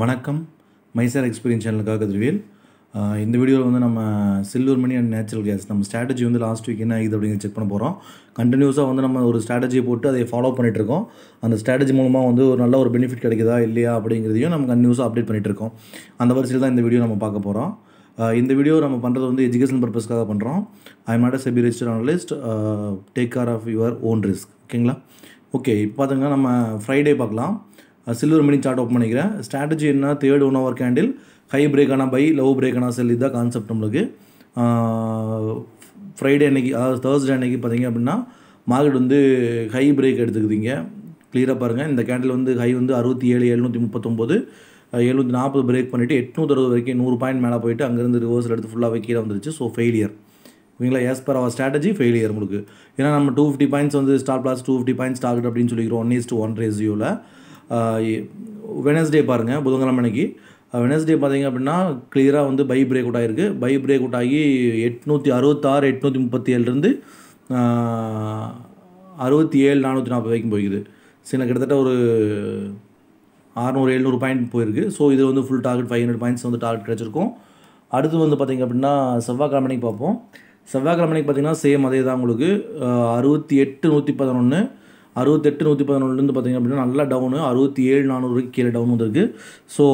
வணக்கம் மைசார் எக்ஸ்பீரியன்ஸ் சேனலுக்காக திருவேல் இந்த வீடியோவில் வந்து நம்ம silver money and natural gas நம்ம ஸ்ட்ராட்டஜி வந்து லாஸ்ட் வீக் என்ன ஆகுது அப்படிங்கிற செக் பண்ண போகிறோம் கண்டினியூஸாக வந்து நம்ம ஒரு ஸ்ட்ராட்டஜி போட்டு அதை ஃபாலோ பண்ணிகிட்ருக்கோம் அந்த ஸ்ட்ராட்டஜி மூலமாக வந்து ஒரு நல்ல ஒரு பெனிஃபிட் கிடைக்குதா இல்லையா அப்படிங்கிறதையும் நம்ம கண்டினியூஸாக அப்டேட் இருக்கோம் அந்த வரிசையில் தான் இந்த வீடியோ நம்ம பார்க்க போகிறோம் இந்த வீடியோ நம்ம பண்ணுறது வந்து எஜுகேஷன் பர்பஸ்க்காக பண்ணுறோம் I am not a SEBI register analyst take care of your own risk ஓகேங்களா ஓகே இப்போ பார்த்தீங்கன்னா நம்ம ஃப்ரைடே பார்க்கலாம் சில்வர் மணி சார்ட் ஓப்பன் பண்ணிக்கிறேன் ஸ்ட்ராட்டஜி என்ன third one hour candle high பிரேக்கான பை லவ் பிரேக்கான செல் இதுதான் கான்செப்ட் நம்மளுக்கு ஃப்ரைடே அன்னைக்கு அதாவது தேர்ஸ்டே அன்னைக்கு பார்த்தீங்க அப்படின்னா மார்க்கெட் வந்து ஹை பிரேக் எடுத்துக்குதுங்க கிளியராக பாருங்கள் இந்த கேண்டில் வந்து ஹை வந்து அறுபத்தி ஏழு எழுநூற்றி முப்பத்தொம்போது எழுநூற்றி நாற்பது பிரேக் பண்ணிவிட்டு எட்நூற்றி அறுபது வரைக்கும் நூறு பாயிண்ட் மேலே போயிட்டு அங்கேருந்து ரிவர்ஸில் எடுத்து ஃபுல்லாகவே கீழே வந்துருச்சு ஸோ ஃபெயிலியர் ஓகேங்களா as per our strategy failure உங்களுக்கு ஏன்னா நம்ம டூ ஃபிஃப்டி பாயிண்ட்ஸ் வந்து stop loss two fifty points target அப்படின்னு சொல்லிக்கிறோம் ஒன் டூ ஒன் ரேசியோவில் வெனஸ்டே பாருங்கள் புதன்கிழமை அன்னைக்கு வெனஸ்டே பார்த்தீங்க அப்படின்னா கிளியராக வந்து பை பிரேக் அவுட் ஆகிருக்கு பை பிரேக் அவுட் ஆகி எட்நூற்றி அறுபத்தாறு எட்நூற்றி முப்பத்தி ஏழுலேருந்து அறுபத்தி ஏழு நானூற்றி நாற்பது வரைக்கும் போய்க்குது சில கிட்டத்தட்ட ஒரு அறநூறு எழுநூறு பாயிண்ட் போயிருக்கு ஸோ இது வந்து full target five hundred points வந்து டார்கெட் கிடச்சிருக்கும் அடுத்து வந்து பார்த்திங்க அப்படின்னா செவ்வாய்க்கிழமைக்கு பார்ப்போம் செவ்வாய்க்கிழமைக்கு பார்த்திங்கன்னா சேம் அதே தான் உங்களுக்கு அறுபத்தி எட்டு நூற்றி பதினொன்று அறுபத்தெட்டு நூற்றி பதினொன்றுலேருந்து பார்த்திங்க அப்படின்னா நல்லா டவுனு அறுபத்தி ஏழு நானூறுக்கு கீழே டவுன் வந்திருக்கு ஸோ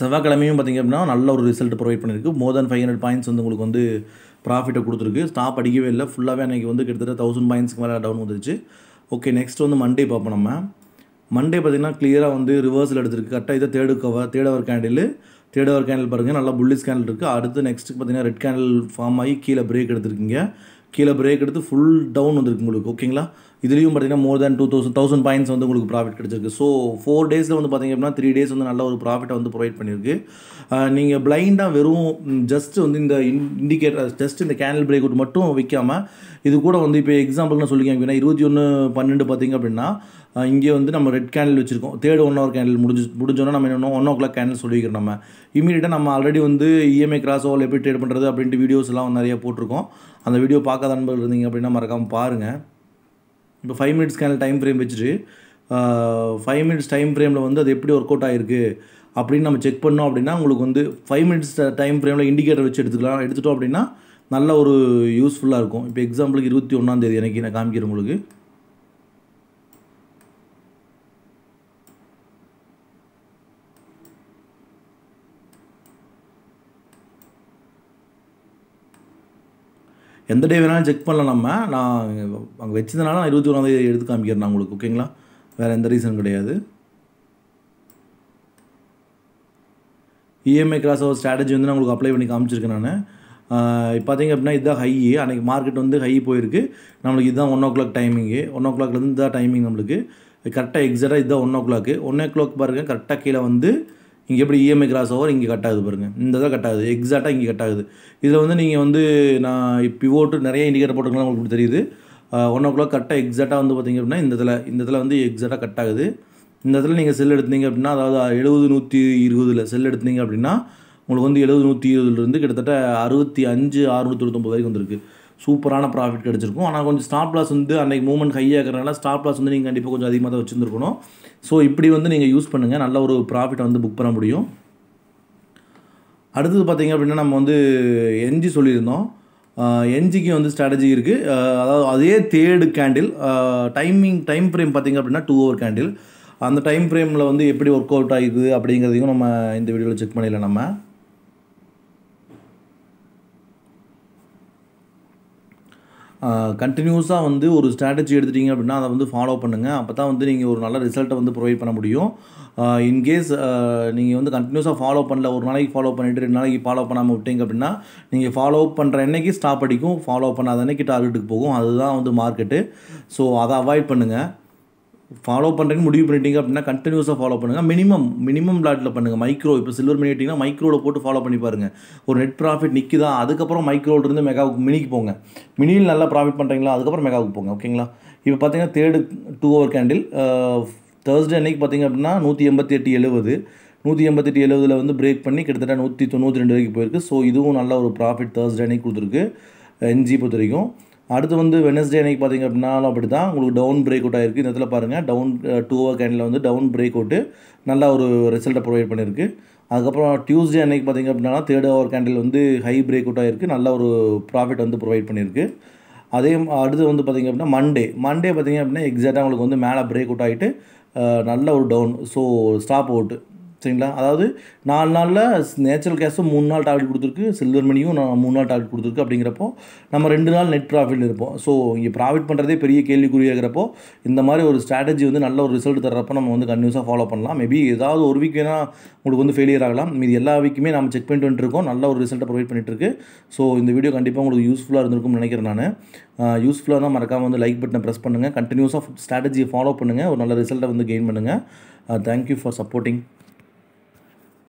செவ்வாய்க்கிழமையும் பார்த்திங்க அப்படின்னா நல்ல ஒரு ரிசல்ட் ப்ரொவைட் பண்ணியிருக்கு more than five hundred points வந்து உங்களுக்கு வந்து ப்ராஃபிட்டை கொடுத்துருக்கு ஸ்டாப் அடிக்கவே இல்லை ஃபுல்லாகவே அன்றைக்கி வந்து கிட்டத்தட்ட தௌசண்ட் பாயிண்ட்ஸ்க்கு மேலே டவுன் வந்துருச்சு ஓகே நெக்ஸ்ட் வந்து மண்டே பார்ப்போம் நம்ம மண்டே பார்த்திங்கன்னா க்ளியராக வந்து ரிவர்ஸில் எடுத்திருக்கு கரெக்டாக இதை third hour third hour candle third hour candle பாருங்கள் நல்லா புல்லிஸ் கேண்டில் இருக்குது அடுத்து நெக்ஸ்ட்டு பார்த்திங்கன்னா ரெட் கேண்டில் ஃபார்ம் ஆகி கீழே பிரேக் எடுத்துருக்கீங்க கீழே பிரேக் எடுத்து ஃபுல் டவுன் வந்துருக்கு உங்களுக்கு ஓகேங்களா இதுலேயும் பார்த்தீங்கன்னா more than two thousand thousand points வந்து உங்களுக்கு ப்ராஃபிட் கிடச்சிருக்கு ஸோ ஃபோர் டேஸில் வந்து பார்த்திங்க அப்படின்னா த்ரீ டேஸ் வந்து நல்ல ஒரு ப்ராஃபிட்டை வந்து ப்ரொவைட் பண்ணியிருக்கு நீங்கள் பிளைண்டாக வெறும் ஜஸ்ட் வந்து இந்த இண்டிகேட்டர் ஜஸ்ட் இந்த கேண்டில் பிரேக் அவுட் மட்டும் விற்காமல் இது கூட வந்து இப்போ எக்ஸாம்பிள்னு சொல்லிக்கோங்க அப்படின்னா இருபத்தி ஒன்று பன்னெண்டு பார்த்திங்க அப்படின்னா இங்கே வந்து நம்ம ரெட் கேண்டில் வச்சுருக்கோம் தேர்ட் ஒன் ஹவர் கேண்டில் முடிஞ்சு முடிஞ்சோன்னா நம்ம என்ன ஒன் ஓ கிளாக் கேண்டில் சொல்லிக்கிறோம் நம்ம இமீடியட்டாக நம்ம ஆல்ரெடி வந்து இஎம்ஐ கிராஸ் ஓவல் எப்படி ட்ரேட் பண்ணுறது அப்படின்ட்டு வீடியோஸ் எல்லாம் நிறைய போட்டிருக்கோம் அந்த வீடியோ பார்க்காத அன்பு இருந்தீங்க அப்படின்னா மறக்காமல் பாருங்கள் இப்போ ஃபைவ் கேனல் டைம் ஃப்ரேம் வச்சுட்டு ஃபைவ் மினிட்ஸ் டைம் ஃப்ரேமில் வந்து அது எப்படி ஒர்க் அவுட் ஆகிருக்கு அப்படின்னு நம்ம செக் பண்ணோம் அப்படின்னா உங்களுக்கு வந்து ஃபைவ் மினிட்ஸ் டைம் ஃப்ரேமில் இண்டிகேட்டர் வச்சு எடுத்துக்கலாம் எடுத்துட்டோம் அப்படின்னா நல்ல ஒரு யூஸ்ஃபுல்லாக இருக்கும் இப்போ எக்ஸாம்பிளுக்கு இருபத்தி ஒன்றாந்தேதி எனக்கு நான் காமிக்கிறேன் உங்களுக்கு எந்த டே வேணாலும் செக் பண்ணலாம் நம்ம நான் அங்கே வச்சதுனால நான் இருபத்தி தேதி எடுத்து காமிக்கிறேன் நான் உங்களுக்கு ஓகேங்களா வேறு எந்த ரீசன் கிடையாது இஎம்ஐ கிளாஸ் ஒரு ஸ்ட்ராட்டஜி வந்து நான் உங்களுக்கு அப்ளை பண்ணி காமிச்சிருக்கேன் நான் இப்போ பார்த்திங்க அப்படின்னா இதுதான் ஹை அன்றைக்கி மார்க்கெட் வந்து ஹை போயிருக்கு நம்மளுக்கு இதுதான் ஒன் ஓ கிளாக் டைமிங்கு ஒன் ஓ கிளாக்லேருந்து இதான் டைமிங் நம்மளுக்கு கரெக்டாக எக்ஸாக்டாக இதுதான் one o'clock one o'clock பாருங்கள் கரெக்டாக கீழே வந்து இங்கே எப்படி இஎம்ஐ கிராஸ் ஓவர் இங்கே கட் ஆகுது பாருங்கள் இந்த தான் கட் ஆகுது எக்ஸாக்டாக இங்கே கட் ஆகுது இதில் வந்து நீங்கள் வந்து நான் இப்போ ஓட்டு நிறைய இண்டிகேட்டர் போட்டுக்கலாம் உங்களுக்கு தெரியுது ஒன் ஓ கிளாக் கரெக்டாக எக்ஸாக்டாக வந்து பார்த்திங்க அப்படின்னா இந்த இதில் இந்த இதில் வந்து எக்ஸாக்டாக கட் ஆகுது இந்த இடத்துல நீங்கள் செல் எடுத்தீங்க அப்படின்னா அதாவது எழுபது நூற்றி இருபதில் செல் எடுத்தீங்க அப்படின்னா உங்களுக்கு வந்து எழுபது நூற்றி இருபதுலேருந்து கிட்டத்தட்ட அறுபத்தி அஞ்சு அறுநூற்றி தொண்ணூத்தொம்பது வரைக்கும் வந்துருக்கு சூப்பரான ப்ராஃபிட் கிடச்சிருக்கும் ஆனால் கொஞ்சம் ஸ்டாப் லாஸ் வந்து அன்றைக்கி மூமெண்ட் ஹையாக இருக்கிறனால ஸ்டாப் லாஸ் வந்து நீங்கள் கண்டிப்பாக கொஞ்சம் அதிகமாக தான் வச்சுருந்துருக்கணும் ஸோ இப்படி வந்து நீங்கள் யூஸ் பண்ணுங்கள் நல்ல ஒரு ப்ராஃபிட்டை வந்து புக் பண்ண முடியும் அடுத்தது பார்த்திங்க அப்படின்னா நம்ம வந்து என்ஜி சொல்லியிருந்தோம் என்ஜிக்கு வந்து ஸ்ட்ராட்டஜி இருக்குது அதாவது அதே third candle timing time frame பார்த்திங்க அப்படின்னா டூ ஹவர் கேண்டில் அந்த டைம் ஃப்ரேமில் வந்து எப்படி ஒர்க் அவுட் ஆகுது அப்படிங்கிறதையும் நம்ம இந்த வீடியோவில் செக் பண்ணிடலாம் நம்ம கண்டினியூஸாக வந்து ஒரு ஸ்ட்ராட்டஜி எடுத்துட்டிங்க அப்படின்னா அதை வந்து ஃபாலோ பண்ணுங்கள் அப்போ தான் வந்து நீங்கள் ஒரு நல்ல ரிசல்ட்டை வந்து ப்ரொவைட் பண்ண முடியும் இன்கேஸ் நீங்கள் வந்து கண்டினியூஸாக ஃபாலோ பண்ணல ஒரு நாளைக்கு ஃபாலோ பண்ணிவிட்டு ரெண்டு நாளைக்கு ஃபாலோ பண்ணாமல் விட்டீங்க அப்படின்னா நீங்கள் ஃபாலோ பண்ணுற அன்னைக்கு ஸ்டாப் அடிக்கும் ஃபாலோ பண்ணாத அன்னைக்கு டார்கெட்டுக்கு போகும் அதுதான் வந்து மார்க்கெட்டு ஸோ அதை அவாய்ட் பண்ணுங்கள் ஃபாலோ பண்ணுறேன்னு முடிவு பண்ணிட்டீங்க அப்படின்னா கண்டினியூஸாக ஃபாலோ பண்ணுங்கள் மினிமம் மினிமம் பிளாட்டில் பண்ணுங்கள் மைக்ரோ இப்போ சில்வர் மினிட்டிங்கன்னா மைக்ரோவில் போட்டு ஃபாலோ பண்ணி பாருங்கள் ஒரு நெட் ப்ராஃபிட் நிற்குதா அதுக்கப்புறம் மைக்ரோவிலேருந்து மெகாவுக்கு மினிக்கு போங்க மினியில் நல்லா ப்ராஃபிட் பண்ணுறீங்களா அதுக்கப்புறம் மெகாவுக்கு போங்க ஓகேங்களா இப்போ பார்த்தீங்கன்னா third two hour candle Thursday அன்னைக்கு பார்த்தீங்க அப்படின்னா நூற்றி எண்பத்தி எட்டு எழுபது நூற்றி எண்பத்தெட்டு எழுபதில் வந்து பிரேக் பண்ணி கிட்டத்தட்ட நூற்றி தொண்ணூற்றி ரெண்டு வரைக்கும் போயிருக்கு ஸோ இதுவும் நல்ல ஒரு ப்ராஃபிட் தேர்ஸ்டே அன்னைக்கு கொடுத்துருக்கு என்ஜி பொறுத்த வரைக்கும் அடுத்து வந்து வெனஸ்டே அன்றைக்கி பார்த்திங்க அப்படின்னாலும் அப்படி தான் உங்களுக்கு டவுன் பிரேக் அவுட் ஆகிருக்கு இந்த இடத்துல பாருங்கள் டவுன் டூ ஓ கேண்டில் வந்து டவுன் பிரேக் அவுட்டு நல்லா ஒரு ரிசல்ட்டை ப்ரொவைட் பண்ணியிருக்கு அதுக்கப்புறம் டியூஸ்டே அன்னைக்கு பார்த்திங்க அப்படின்னா தேர்ட் ஓவர் கேண்டில் வந்து ஹை பிரேக் அவுட் ஆகிருக்கு நல்ல ஒரு ப்ராஃபிட் வந்து ப்ரொவைட் பண்ணியிருக்கு அதே அடுத்து வந்து பார்த்திங்க அப்படின்னா மண்டே மண்டே பார்த்திங்க அப்படின்னா எக்ஸாக்டாக உங்களுக்கு வந்து மேலே பிரேக் அவுட் ஆகிட்டு நல்ல ஒரு டவுன் ஸோ ஸ்டாப் அவுட்டு சரிங்களா அதாவது நாலு நாளில் நேச்சுரல் கேஸும் மூணு நாள் டார்கெட் கொடுத்துருக்கு சில்வர் மணியும் நான் மூணு நாள் டார்கெட் கொடுத்துருக்கு அப்படிங்கிறப்போ நம்ம ரெண்டு நாள் நெட் ப்ராஃபிட்டில் இருப்போம் ஸோ இங்கே ப்ராஃபிட் பண்ணுறதே பெரிய கேள்விக்குறியாக இருக்கிறப்போ இந்த மாதிரி ஒரு ஸ்ட்ராட்டஜி வந்து நல்ல ஒரு ரிசல்ட் தர்றப்போ நம்ம வந்து கன்டினியூஸாக ஃபாலோ பண்ணலாம் மேபி ஏதாவது ஒரு வீக் வேணால் உங்களுக்கு வந்து ஃபெயிலியர் ஆகலாம் மீது எல்லா வீக்குமே நம்ம செக் பண்ணிட்டு வந்துட்டுருக்கோம் நல்ல ஒரு ரிசல்ட்டை ப்ரொவைட் இருக்கு ஸோ இந்த வீடியோ கண்டிப்பாக உங்களுக்கு யூஸ்ஃபுல்லாக இருந்திருக்கும்னு நினைக்கிறேன் நான் யூஸ்ஃபுல்லாக தான் மறக்காமல் வந்து லைக் பட்டனை ப்ரெஸ் பண்ணுங்கள் கண்டினியூஸாக ஸ்ட்ராட்டஜியை ஃபாலோ பண்ணுங்கள் ஒரு நல்ல ரிசல்ட்டை வந்து கெயின் பண்ணுங்கள் தேங்க்யூ ஃபார் சப்போர்ட்டிங்